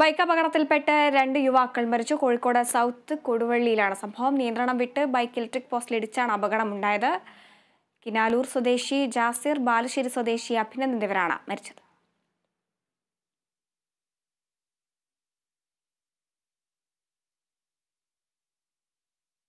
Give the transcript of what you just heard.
bike അപകടത്തിൽപ്പെട്ട് രണ്ട് യുവാക്കൾ മരിച്ചു കോഴിക്കോട് സൗത്ത് കൊടുവള്ളിയിലാണ് സംഭവം നിയന്ത്രണം വിട്ട് ബൈക്ക് ഇലക്ട്രിക് പോസ്റ്റിലിടിച്ചാണ് അപകടമുണ്ടായത് കിനാലൂർ സ്വദേശി ജാസിർ ബാലുശ്ശേരി സ്വദേശി അഭിനന്ദ് എന്നിവരാണ് മരിച്ചത്